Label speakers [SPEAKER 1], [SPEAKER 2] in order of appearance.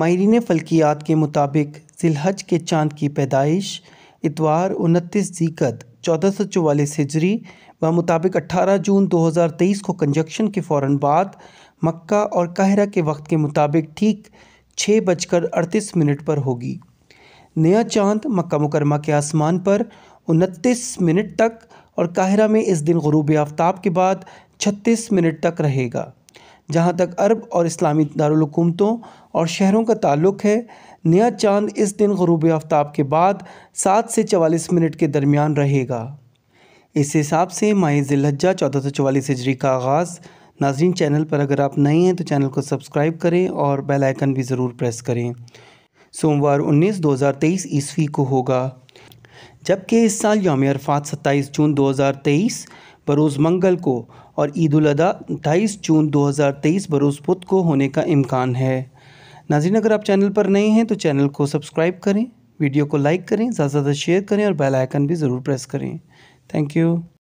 [SPEAKER 1] माहरीन फ़ल्कियात के मुताबिक जिलहज के चाँद की पैदाइश इतवार उनतीस जीकत चौदह सौ चवालीस हिजरी व मुताबिक अट्ठारह जून दो हज़ार तेईस को कंजक्शन के फ़ौर बाद मक्का और काहरा के वक्त के मुताबिक ठीक छः बजकर अड़तीस मिनट पर होगी नया चांद मक्का मुकरमा के आसमान पर उनतीस मिनट तक और काहरा में इस दिन गरूब आफ्ताब के बाद छत्तीस मिनट तक रहेगा जहाँ तक अरब और इस्लामी दारकूमतों और शहरों का ताल्लुक है नया चांद इस दिन गरूब आफ्ताब के बाद सात से चवालीस मिनट के दरमियान रहेगा इस हिसाब से माह जिलहजा चौदह सौ चवालीस हिजरी का आगाज़ नाजरीन चैनल पर अगर आप नए हैं तो चैनल को सब्सक्राइब करें और बेल आइकन भी ज़रूर प्रेस करें सोमवार उन्नीस दो हज़ार तेईस ईस्वी को होगा जबकि इस साल योम अरफात सत्ताईस जून दो हज़ार तेईस बरोज़ मंगल को और ईद अदा अट्ठाईस जून 2023 बरोज़ बुध को होने का इम्कान है नाजीन अगर आप चैनल पर नए हैं तो चैनल को सब्सक्राइब करें वीडियो को लाइक करें ज़्यादा से ज़्यादा शेयर करें और बेल आइकन भी ज़रूर प्रेस करें थैंक यू